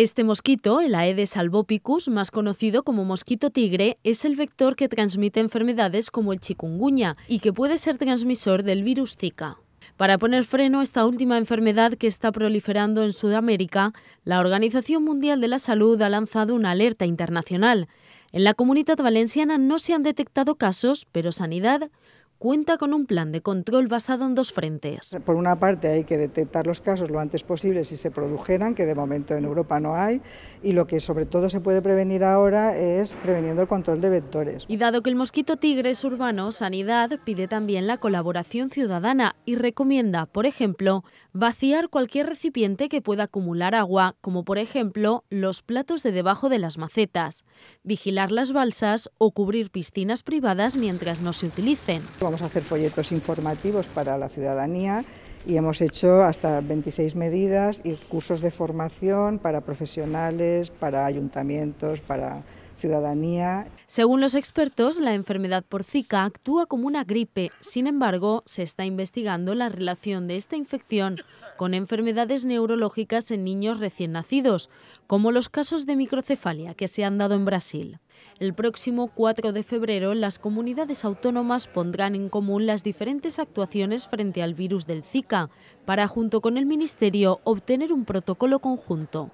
Este mosquito, el Aedes albopicus, más conocido como mosquito tigre, es el vector que transmite enfermedades como el chikungunya y que puede ser transmisor del virus Zika. Para poner freno a esta última enfermedad que está proliferando en Sudamérica, la Organización Mundial de la Salud ha lanzado una alerta internacional. En la comunidad valenciana no se han detectado casos, pero Sanidad cuenta con un plan de control basado en dos frentes. Por una parte hay que detectar los casos lo antes posible si se produjeran, que de momento en Europa no hay, y lo que sobre todo se puede prevenir ahora es preveniendo el control de vectores. Y dado que el mosquito tigre es urbano, Sanidad pide también la colaboración ciudadana y recomienda, por ejemplo, vaciar cualquier recipiente que pueda acumular agua, como por ejemplo los platos de debajo de las macetas, vigilar las balsas o cubrir piscinas privadas mientras no se utilicen vamos a hacer folletos informativos para la ciudadanía y hemos hecho hasta 26 medidas y cursos de formación para profesionales, para ayuntamientos, para ciudadanía. Según los expertos, la enfermedad por Zika actúa como una gripe. Sin embargo, se está investigando la relación de esta infección con enfermedades neurológicas en niños recién nacidos, como los casos de microcefalia que se han dado en Brasil. El próximo 4 de febrero, las comunidades autónomas pondrán en común las diferentes actuaciones frente al virus del Zika, para, junto con el Ministerio, obtener un protocolo conjunto.